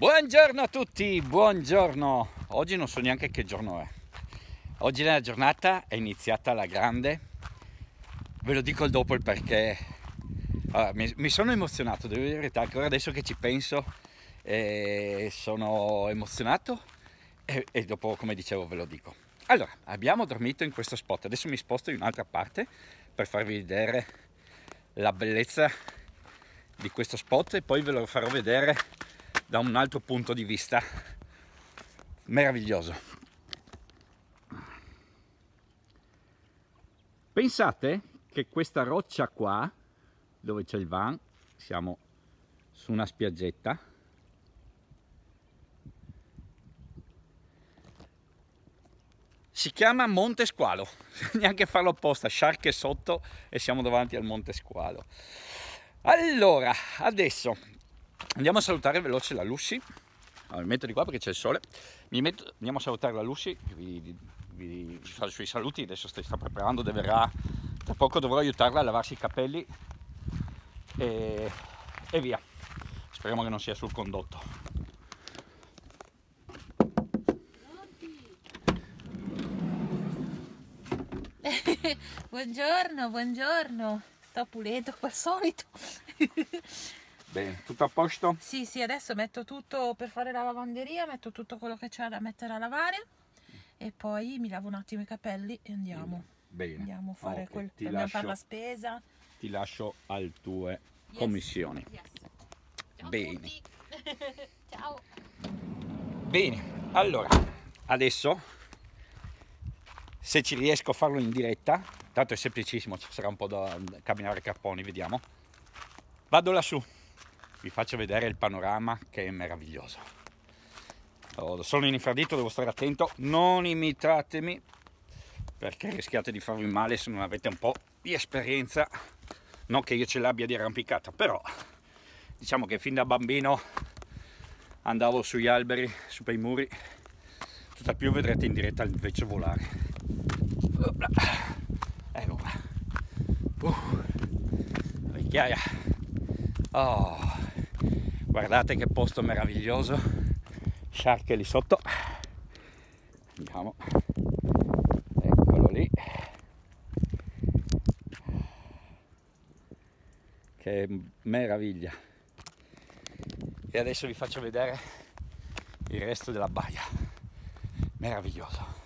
Buongiorno a tutti, buongiorno. Oggi non so neanche che giorno è. Oggi nella giornata è iniziata la grande. Ve lo dico il dopo il perché. Allora, mi, mi, sono emozionato, devo dire la verità, ancora adesso che ci penso eh, sono emozionato e, e dopo, come dicevo, ve lo dico. Allora, abbiamo dormito in questo spot, adesso mi sposto in un'altra parte per farvi vedere la bellezza di questo spot e poi ve lo farò vedere da un altro punto di vista meraviglioso. Pensate che questa roccia qua, dove c'è il van, siamo su una spiaggetta, si chiama Monte Squalo, neanche farlo apposta, Shark sciarche sotto e siamo davanti al Monte Squalo. Allora, adesso andiamo a salutare veloce la Lucy allora, mi metto di qua perché c'è il sole metto, andiamo a salutare la Lucy vi, vi, vi faccio i suoi saluti adesso sta, sta preparando verrà, tra poco dovrò aiutarla a lavarsi i capelli e, e via speriamo che non sia sul condotto buongiorno buongiorno sto pulendo come al solito Bene, tutto a posto? Sì, sì, adesso metto tutto per fare la lavanderia, metto tutto quello che c'è da mettere a lavare e poi mi lavo un attimo i capelli e andiamo. Mm, bene. Andiamo a fare, okay, quel, lascio, fare la spesa. Ti lascio al tue eh, yes. commissioni. Yes. Ciao Bene. Ciao. Bene, allora, adesso se ci riesco a farlo in diretta, tanto è semplicissimo, ci sarà un po' da camminare capponi, vediamo. Vado lassù vi faccio vedere il panorama che è meraviglioso. Oh, sono in infradito, devo stare attento, non imitatemi perché rischiate di farvi male se non avete un po' di esperienza. Non che io ce l'abbia di arrampicata, però diciamo che fin da bambino andavo sugli alberi, su per i muri. Tutta più vedrete in diretta invece volare. Ecco qua. Eh, uh, vecchiaia. Oh guardate che posto meraviglioso shark lì sotto andiamo eccolo lì che meraviglia e adesso vi faccio vedere il resto della baia meraviglioso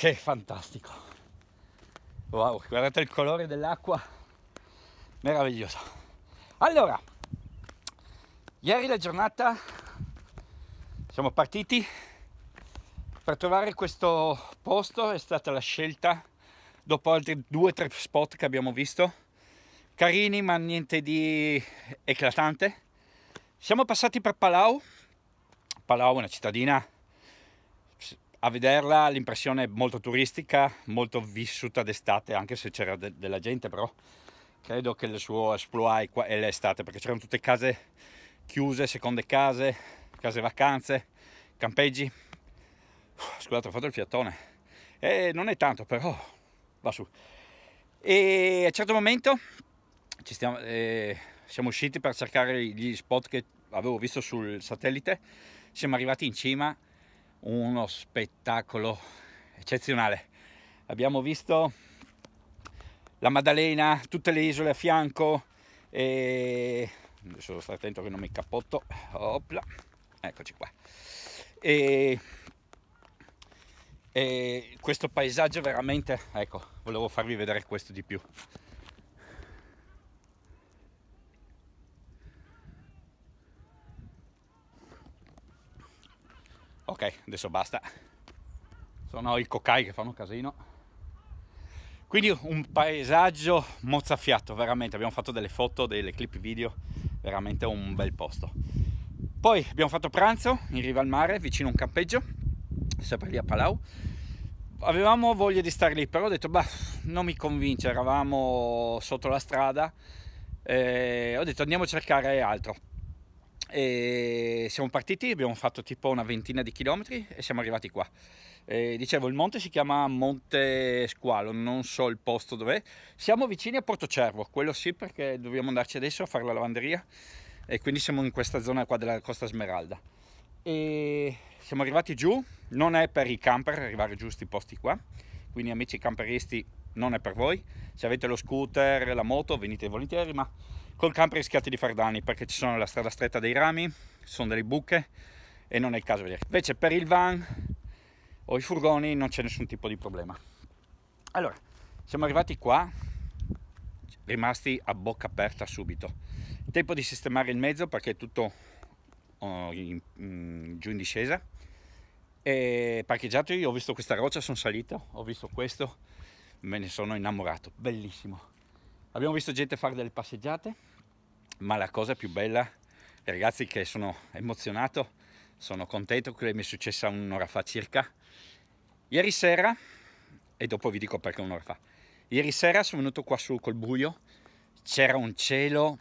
che fantastico wow guardate il colore dell'acqua meraviglioso allora ieri la giornata siamo partiti per trovare questo posto è stata la scelta dopo altri due o tre spot che abbiamo visto carini ma niente di eclatante siamo passati per Palau Palau è una cittadina a vederla l'impressione è molto turistica, molto vissuta d'estate, anche se c'era de della gente, però credo che il suo esploit qua è l'estate, perché c'erano tutte case chiuse, seconde case, case vacanze, campeggi. Uff, scusate, ho fatto il fiatone. E non è tanto, però va su. E a un certo momento stiamo, eh, siamo usciti per cercare gli spot che avevo visto sul satellite, siamo arrivati in cima uno spettacolo eccezionale. Abbiamo visto la Maddalena, tutte le isole a fianco e adesso devo stare attento che non mi cappotto. Opla. Eccoci qua. E... e questo paesaggio veramente ecco, volevo farvi vedere questo di più. ok adesso basta sono i cocai che fanno casino quindi un paesaggio mozzafiato veramente abbiamo fatto delle foto delle clip video veramente un bel posto poi abbiamo fatto pranzo in riva al mare vicino a un campeggio sempre lì a Palau avevamo voglia di stare lì però ho detto bah non mi convince eravamo sotto la strada eh, ho detto andiamo a cercare altro e siamo partiti, abbiamo fatto tipo una ventina di chilometri e siamo arrivati qua. E dicevo, il monte si chiama Monte Squalo, non so il posto dov'è. Siamo vicini a Porto Cervo, quello sì perché dobbiamo andarci adesso a fare la lavanderia e quindi siamo in questa zona qua della Costa Smeralda. E siamo arrivati giù, non è per i camper arrivare giù questi posti qua, quindi amici camperisti non è per voi. Se avete lo scooter, la moto, venite volentieri, ma Col camper rischiate di far danni perché ci sono la strada stretta dei rami, ci sono delle buche e non è il caso vedere. Invece per il van o i furgoni non c'è nessun tipo di problema. Allora, siamo arrivati qua, rimasti a bocca aperta subito. Tempo di sistemare il mezzo perché è tutto oh, in, in, mm, giù in discesa. E parcheggiato io ho visto questa roccia, sono salito, ho visto questo, me ne sono innamorato, bellissimo. Abbiamo visto gente fare delle passeggiate, ma la cosa più bella eh, ragazzi che sono emozionato sono contento che mi è successa un'ora fa circa ieri sera e dopo vi dico perché un'ora fa ieri sera sono venuto qua su col buio c'era un cielo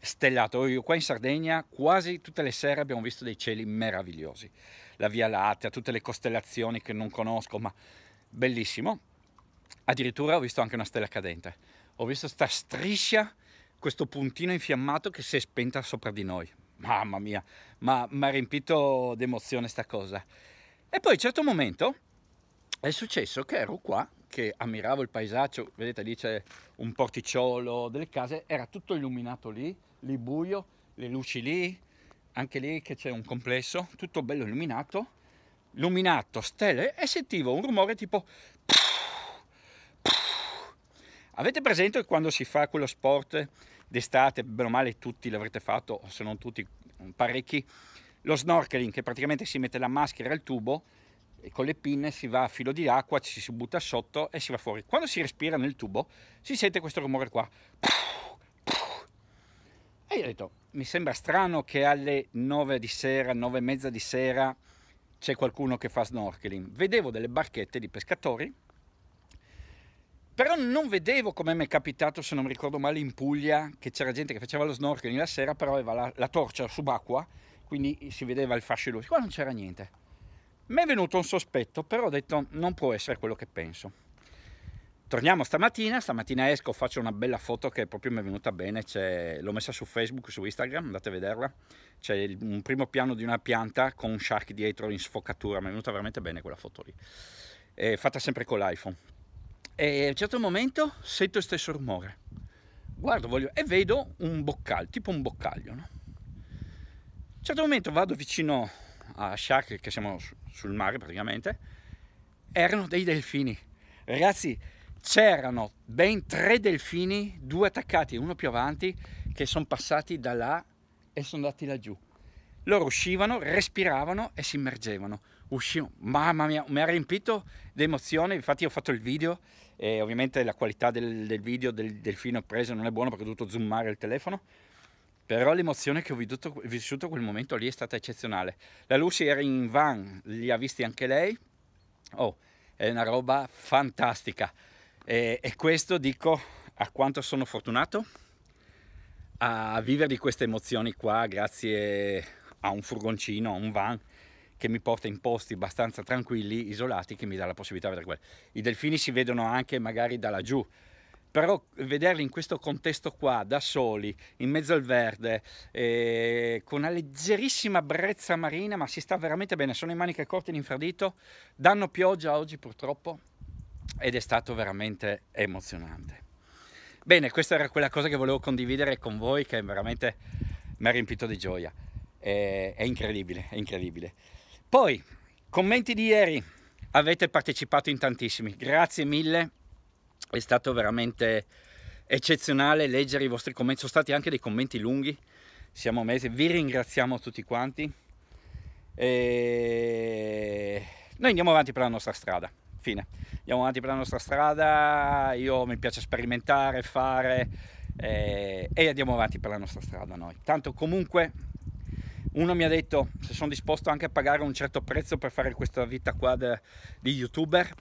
stellato io qua in Sardegna quasi tutte le sere abbiamo visto dei cieli meravigliosi la via Lattea tutte le costellazioni che non conosco ma bellissimo addirittura ho visto anche una stella cadente ho visto sta striscia questo puntino infiammato che si è spenta sopra di noi. Mamma mia, ma mi ha riempito d'emozione sta cosa. E poi a un certo momento è successo che ero qua, che ammiravo il paesaggio, vedete lì c'è un porticciolo delle case, era tutto illuminato lì, lì buio, le luci lì, anche lì che c'è un complesso, tutto bello illuminato, illuminato, stelle, e sentivo un rumore tipo... Avete presente quando si fa quello sport d'estate, bene o male tutti l'avrete fatto, se non tutti, parecchi, lo snorkeling che praticamente si mette la maschera al tubo e con le pinne si va a filo di acqua, ci si butta sotto e si va fuori. Quando si respira nel tubo si sente questo rumore qua. E io ho detto, mi sembra strano che alle 9 di sera, 9 e mezza di sera c'è qualcuno che fa snorkeling. Vedevo delle barchette di pescatori però non vedevo come mi è capitato, se non mi ricordo male, in Puglia, che c'era gente che faceva lo snorkeling la sera, però aveva la, la torcia subacqua, quindi si vedeva il fascio di luce. Qua non c'era niente. Mi è venuto un sospetto, però ho detto non può essere quello che penso. Torniamo stamattina, stamattina esco, faccio una bella foto che proprio mi è venuta bene, l'ho messa su Facebook, su Instagram, andate a vederla, c'è un primo piano di una pianta con un shark dietro in sfocatura, mi è venuta veramente bene quella foto lì, è fatta sempre con l'iPhone. E a un certo momento sento il stesso rumore. Guardo voglio, e vedo un boccaglio, tipo un boccaglio. No? A un certo momento vado vicino a Shark, che siamo sul mare praticamente, erano dei delfini. Ragazzi, c'erano ben tre delfini, due attaccati e uno più avanti, che sono passati da là e sono andati laggiù. Loro uscivano, respiravano e si immergevano. Uscivano, mamma mia, mi ha riempito d'emozione, emozione, infatti ho fatto il video e ovviamente la qualità del, del video del delfino preso non è buona perché ho dovuto zoomare il telefono però l'emozione che ho vissuto, vissuto quel momento lì è stata eccezionale la Lucy era in van li ha visti anche lei oh è una roba fantastica e, e questo dico a quanto sono fortunato a vivere di queste emozioni qua grazie a un furgoncino a un van che mi porta in posti abbastanza tranquilli, isolati, che mi dà la possibilità di vedere quello. I delfini si vedono anche magari da laggiù, però vederli in questo contesto qua, da soli, in mezzo al verde, eh, con una leggerissima brezza marina, ma si sta veramente bene, sono in maniche corte in infradito, danno pioggia oggi purtroppo, ed è stato veramente emozionante. Bene, questa era quella cosa che volevo condividere con voi, che veramente mi ha riempito di gioia. È, eh, è incredibile, è incredibile. Poi, commenti di ieri, avete partecipato in tantissimi, grazie mille, è stato veramente eccezionale leggere i vostri commenti, sono stati anche dei commenti lunghi, siamo mesi, vi ringraziamo tutti quanti e noi andiamo avanti per la nostra strada, fine, andiamo avanti per la nostra strada, io mi piace sperimentare, fare eh, e andiamo avanti per la nostra strada noi, tanto comunque uno mi ha detto se sono disposto anche a pagare un certo prezzo per fare questa vita qua de, di youtuber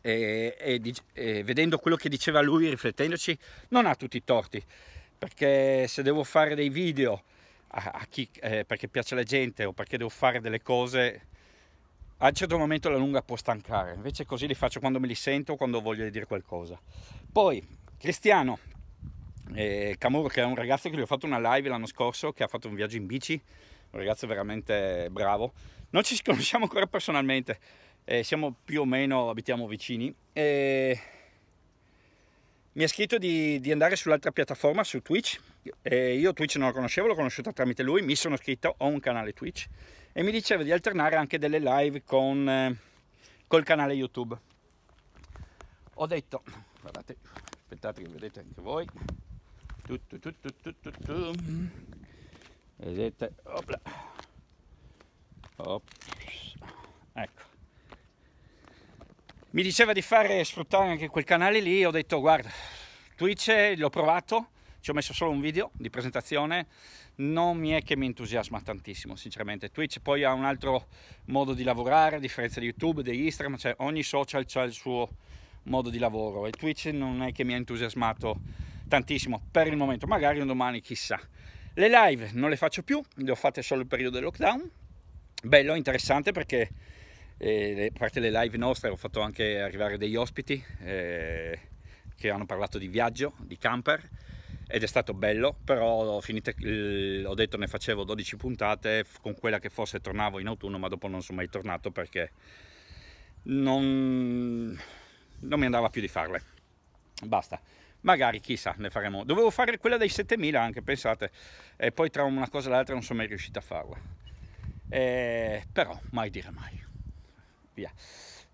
e, e, e, vedendo quello che diceva lui riflettendoci non ha tutti i torti perché se devo fare dei video a, a chi, eh, perché piace alla gente o perché devo fare delle cose a un certo momento la lunga può stancare invece così li faccio quando me li sento quando voglio dire qualcosa poi Cristiano e eh, Camor che è un ragazzo che gli ho fatto una live l'anno scorso, che ha fatto un viaggio in bici, un ragazzo veramente bravo. Non ci conosciamo ancora personalmente, eh, siamo più o meno, abitiamo vicini. E... Eh, mi ha scritto di, di andare sull'altra piattaforma, su Twitch. E eh, io Twitch non lo conoscevo, l'ho conosciuta tramite lui, mi sono iscritto, ho un canale Twitch e mi diceva di alternare anche delle live con eh, col canale YouTube. Ho detto, guardate, aspettate che vedete anche voi, tu, tu, tu, Vedete? Opla. Ops. Ecco. Mi diceva di fare sfruttare anche quel canale lì, ho detto guarda, Twitch l'ho provato, ci ho messo solo un video di presentazione, non mi è che mi entusiasma tantissimo, sinceramente. Twitch poi ha un altro modo di lavorare, a differenza di YouTube, di Instagram, cioè ogni social ha il suo modo di lavoro e Twitch non è che mi ha entusiasmato tantissimo per il momento, magari un domani chissà. Le live non le faccio più, le ho fatte solo il periodo del lockdown, bello, interessante perché eh, a parte le live nostre ho fatto anche arrivare degli ospiti eh, che hanno parlato di viaggio, di camper ed è stato bello, però ho, finito, ho detto ne facevo 12 puntate, con quella che fosse tornavo in autunno, ma dopo non sono mai tornato perché non, non mi andava più di farle. Basta magari chissà ne faremo dovevo fare quella dei 7000 anche pensate e poi tra una cosa e l'altra non sono mai riuscito a farla eh, però mai dire mai via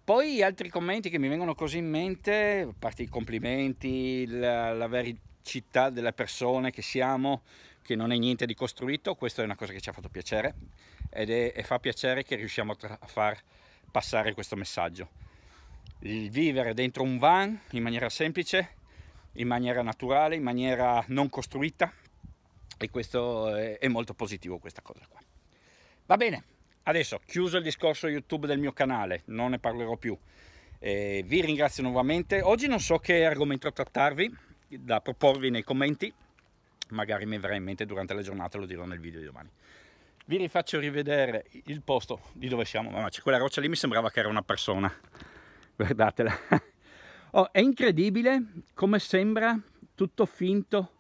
poi altri commenti che mi vengono così in mente a parte i complimenti la, la vericità delle persone che siamo che non è niente di costruito questa è una cosa che ci ha fatto piacere ed è, e fa piacere che riusciamo a, a far passare questo messaggio il vivere dentro un van in maniera semplice in maniera naturale, in maniera non costruita e questo eh, è molto positivo questa cosa qua. Va bene, adesso chiuso il discorso YouTube del mio canale, non ne parlerò più. Eh, vi ringrazio nuovamente, oggi non so che argomento trattarvi, da proporvi nei commenti, magari mi verrà in mente durante la giornata, lo dirò nel video di domani. Vi rifaccio rivedere il posto di dove siamo, ma quella roccia lì mi sembrava che era una persona, guardatela. Oh, è incredibile come sembra tutto finto,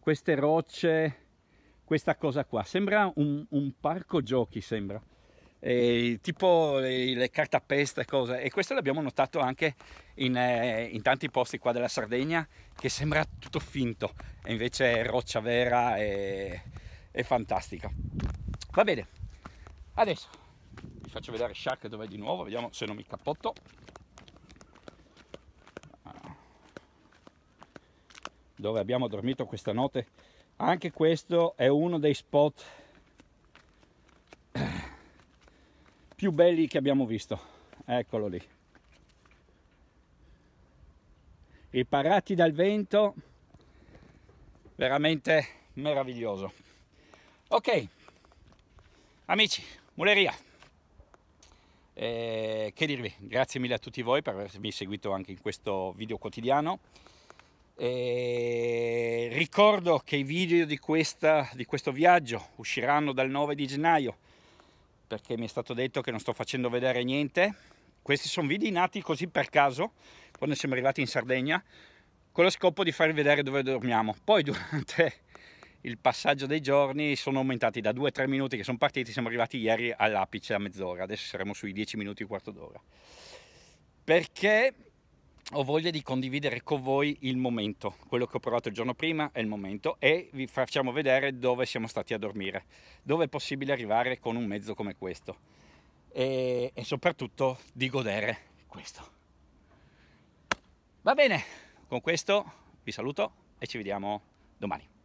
queste rocce, questa cosa qua. Sembra un, un parco giochi, sembra. E, tipo le, le cartapeste e cose. E questo l'abbiamo notato anche in, eh, in, tanti posti qua della Sardegna, che sembra tutto finto, e invece è roccia vera e, e fantastica. Va bene, adesso vi faccio vedere Shark dove è di nuovo, vediamo se non mi cappotto. dove abbiamo dormito questa notte anche questo è uno dei spot più belli che abbiamo visto eccolo lì riparati dal vento veramente meraviglioso ok amici muleria eh, che dirvi grazie mille a tutti voi per avermi seguito anche in questo video quotidiano e eh, ricordo che i video di, questa, di questo viaggio usciranno dal 9 di gennaio perché mi è stato detto che non sto facendo vedere niente. Questi sono video nati così per caso, quando siamo arrivati in Sardegna, con lo scopo di farvi vedere dove dormiamo. Poi durante il passaggio dei giorni sono aumentati da 2-3 minuti che sono partiti, siamo arrivati ieri all'apice a mezz'ora, adesso saremo sui 10 minuti, e quarto d'ora. Perché ho voglia di condividere con voi il momento, quello che ho provato il giorno prima è il momento e vi facciamo vedere dove siamo stati a dormire, dove è possibile arrivare con un mezzo come questo e, e soprattutto di godere questo. Va bene, con questo vi saluto e ci vediamo domani.